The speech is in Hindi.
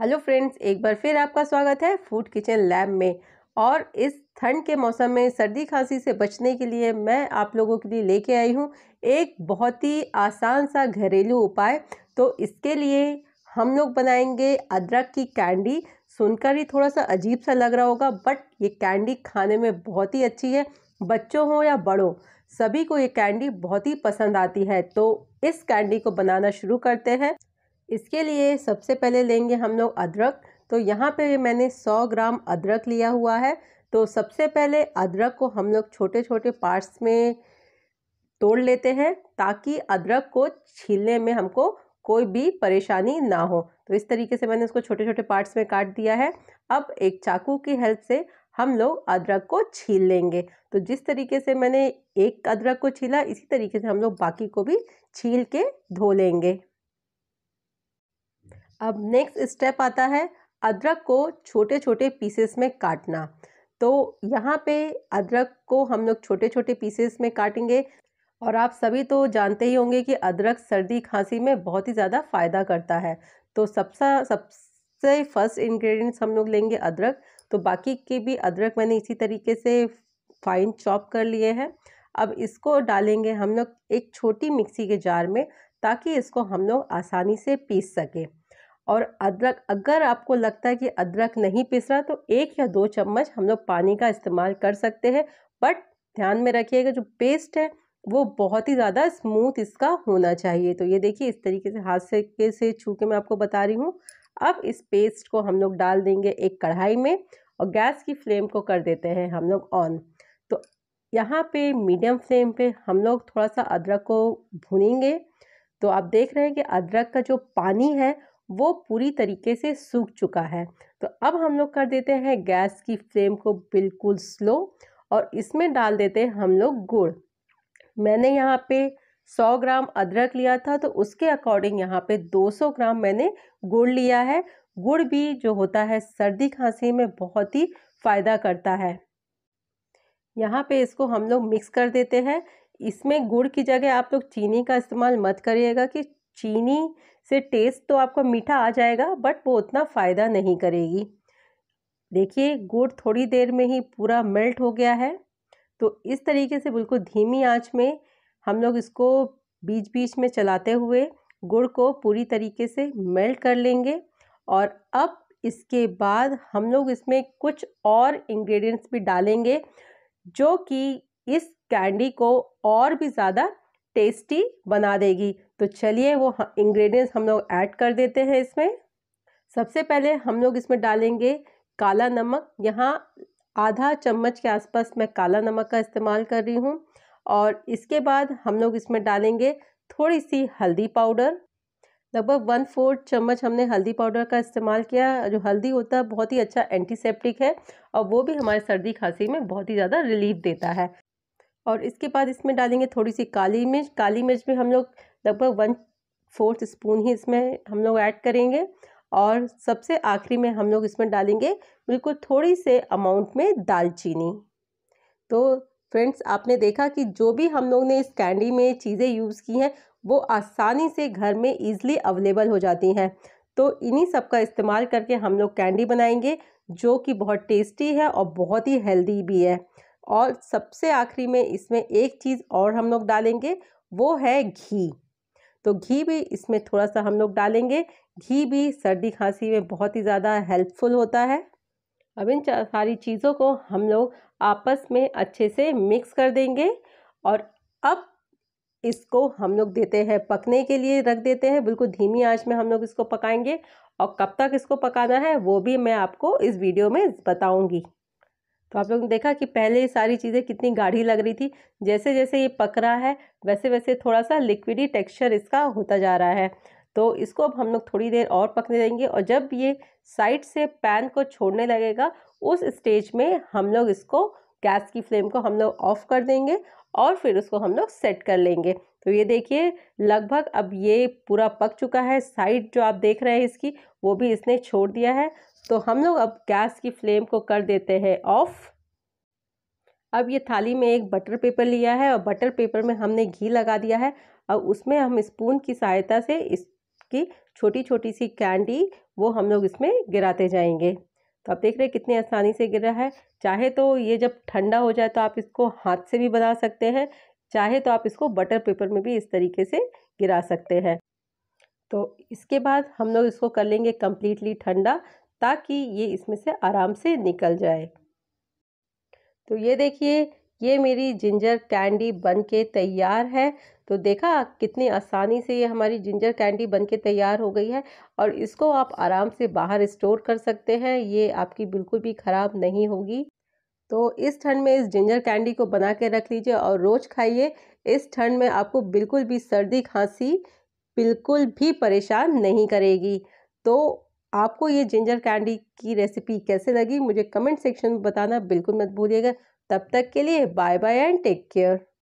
हेलो फ्रेंड्स एक बार फिर आपका स्वागत है फूड किचन लैब में और इस ठंड के मौसम में सर्दी खांसी से बचने के लिए मैं आप लोगों के लिए लेके आई हूँ एक बहुत ही आसान सा घरेलू उपाय तो इसके लिए हम लोग बनाएंगे अदरक की कैंडी सुनकर ही थोड़ा सा अजीब सा लग रहा होगा बट ये कैंडी खाने में बहुत ही अच्छी है बच्चों हों या बड़ों सभी को ये कैंडी बहुत ही पसंद आती है तो इस कैंडी को बनाना शुरू करते हैं इसके लिए सबसे पहले लेंगे हम लोग अदरक तो यहाँ पे मैंने 100 ग्राम अदरक लिया हुआ है तो सबसे पहले अदरक को हम लोग छोटे छोटे पार्ट्स में तोड़ लेते हैं ताकि अदरक को छीलने में हमको कोई भी परेशानी ना हो तो इस तरीके से मैंने उसको छोटे छोटे पार्ट्स में काट दिया है अब एक चाकू की हेल्प से हम लोग अदरक को छील लेंगे तो जिस तरीके से मैंने एक अदरक को छीला इसी तरीके से हम लोग बाकी को भी छील के धो लेंगे अब नेक्स्ट स्टेप आता है अदरक को छोटे छोटे पीसेस में काटना तो यहाँ पे अदरक को हम लोग छोटे छोटे पीसेस में काटेंगे और आप सभी तो जानते ही होंगे कि अदरक सर्दी खांसी में बहुत ही ज़्यादा फ़ायदा करता है तो सबसे सबसे फर्स्ट इंग्रेडिएंट्स हम लोग लेंगे अदरक तो बाकी के भी अदरक मैंने इसी तरीके से फाइन चॉप कर लिए हैं अब इसको डालेंगे हम लोग एक छोटी मिक्सी के जार में ताकि इसको हम लोग आसानी से पीस सकें और अदरक अगर आपको लगता है कि अदरक नहीं पिस रहा तो एक या दो चम्मच हम लोग पानी का इस्तेमाल कर सकते हैं बट ध्यान में रखिएगा जो पेस्ट है वो बहुत ही ज़्यादा स्मूथ इसका होना चाहिए तो ये देखिए इस तरीके से हाथ से के से छू के मैं आपको बता रही हूँ अब इस पेस्ट को हम लोग डाल देंगे एक कढ़ाई में और गैस की फ्लेम को कर देते हैं हम लोग ऑन तो यहाँ पे मीडियम फ्लेम पे हम लोग थोड़ा सा अदरक को भुनेंगे तो आप देख रहे हैं कि अदरक का जो पानी है वो पूरी तरीके से सूख चुका है तो अब हम लोग कर देते हैं गैस की फ्लेम को बिल्कुल स्लो और इसमें डाल देते हैं हम लोग गुड़ मैंने यहाँ पे 100 ग्राम अदरक लिया था तो उसके अकॉर्डिंग यहाँ पे 200 ग्राम मैंने गुड़ लिया है गुड़ भी जो होता है सर्दी खांसी में बहुत ही फ़ायदा करता है यहाँ पे इसको हम लोग मिक्स कर देते हैं इसमें गुड़ की जगह आप लोग चीनी का इस्तेमाल मत करिएगा कि चीनी से टेस्ट तो आपका मीठा आ जाएगा बट वो उतना फ़ायदा नहीं करेगी देखिए गुड़ थोड़ी देर में ही पूरा मेल्ट हो गया है तो इस तरीके से बिल्कुल धीमी आंच में हम लोग इसको बीच बीच में चलाते हुए गुड़ को पूरी तरीके से मेल्ट कर लेंगे और अब इसके बाद हम लोग इसमें कुछ और इंग्रेडिएंट्स भी डालेंगे जो कि इस कैंडी को और भी ज़्यादा टेस्टी बना देगी तो चलिए वो इंग्रेडिएंट्स हम लोग ऐड कर देते हैं इसमें सबसे पहले हम लोग इसमें डालेंगे काला नमक यहाँ आधा चम्मच के आसपास मैं काला नमक का इस्तेमाल कर रही हूँ और इसके बाद हम लोग इसमें डालेंगे थोड़ी सी हल्दी पाउडर लगभग वन फोर्थ चम्मच हमने हल्दी पाउडर का इस्तेमाल किया जो हल्दी होता है बहुत ही अच्छा एंटीसेप्टिक है और वो भी हमारे सर्दी खांसी में बहुत ही ज़्यादा रिलीफ देता है और इसके बाद इसमें डालेंगे थोड़ी सी काली मिर्च काली मिर्च भी हम लोग लगभग वन फोर्थ स्पून ही इसमें हम लोग ऐड करेंगे और सबसे आखिरी में हम लोग इसमें डालेंगे बिल्कुल थोड़ी से अमाउंट में दालचीनी तो फ्रेंड्स आपने देखा कि जो भी हम लोग ने इस कैंडी में चीज़ें यूज़ की हैं वो आसानी से घर में ईज़िली अवेलेबल हो जाती हैं तो इन्हीं सब का इस्तेमाल करके हम लोग कैंडी बनाएंगे जो कि बहुत टेस्टी है और बहुत ही हेल्दी भी है और सबसे आखिरी में इसमें एक चीज़ और हम लोग डालेंगे वो है घी तो घी भी इसमें थोड़ा सा हम लोग डालेंगे घी भी सर्दी खांसी में बहुत ही ज़्यादा हेल्पफुल होता है अब इन सारी चीज़ों को हम लोग आपस में अच्छे से मिक्स कर देंगे और अब इसको हम लोग देते हैं पकने के लिए रख देते हैं बिल्कुल धीमी आंच में हम लोग इसको पकाएंगे और कब तक इसको पकाना है वो भी मैं आपको इस वीडियो में बताऊंगी तो आप लोग ने देखा कि पहले ये सारी चीज़ें कितनी गाढ़ी लग रही थी जैसे जैसे ये पक रहा है वैसे वैसे थोड़ा सा लिक्विडी टेक्सचर इसका होता जा रहा है तो इसको अब हम लोग थोड़ी देर और पकने देंगे और जब ये साइड से पैन को छोड़ने लगेगा उस स्टेज में हम लोग इसको गैस की फ्लेम को हम लोग ऑफ़ कर देंगे और फिर उसको हम लोग सेट कर लेंगे तो ये देखिए लगभग अब ये पूरा पक चुका है साइड जो आप देख रहे हैं इसकी वो भी इसने छोड़ दिया है तो हम लोग अब गैस की फ्लेम को कर देते हैं ऑफ़ अब ये थाली में एक बटर पेपर लिया है और बटर पेपर में हमने घी लगा दिया है और उसमें हम स्पून की सहायता से इसकी छोटी छोटी सी कैंडी वो हम लोग इसमें गिराते जाएंगे तो आप देख रहे हैं कितनी आसानी से गिर रहा है चाहे तो ये जब ठंडा हो जाए तो आप इसको हाथ से भी बना सकते हैं चाहे तो आप इसको बटर पेपर में भी इस तरीके से गिरा सकते हैं तो इसके बाद हम लोग इसको कर लेंगे कम्प्लीटली ठंडा ताकि ये इसमें से आराम से निकल जाए तो ये देखिए ये मेरी जिंजर कैंडी बन के तैयार है तो देखा कितनी आसानी से ये हमारी जिंजर कैंडी बन के तैयार हो गई है और इसको आप आराम से बाहर स्टोर कर सकते हैं ये आपकी बिल्कुल भी ख़राब नहीं होगी तो इस ठंड में इस जिंजर कैंडी को बना के रख लीजिए और रोज़ खाइए इस ठंड में आपको बिल्कुल भी सर्दी खांसी बिल्कुल भी परेशान नहीं करेगी तो आपको ये जिंजर कैंडी की रेसिपी कैसे लगी मुझे कमेंट सेक्शन में बताना बिल्कुल मत भूलिएगा तब तक के लिए bye bye and take care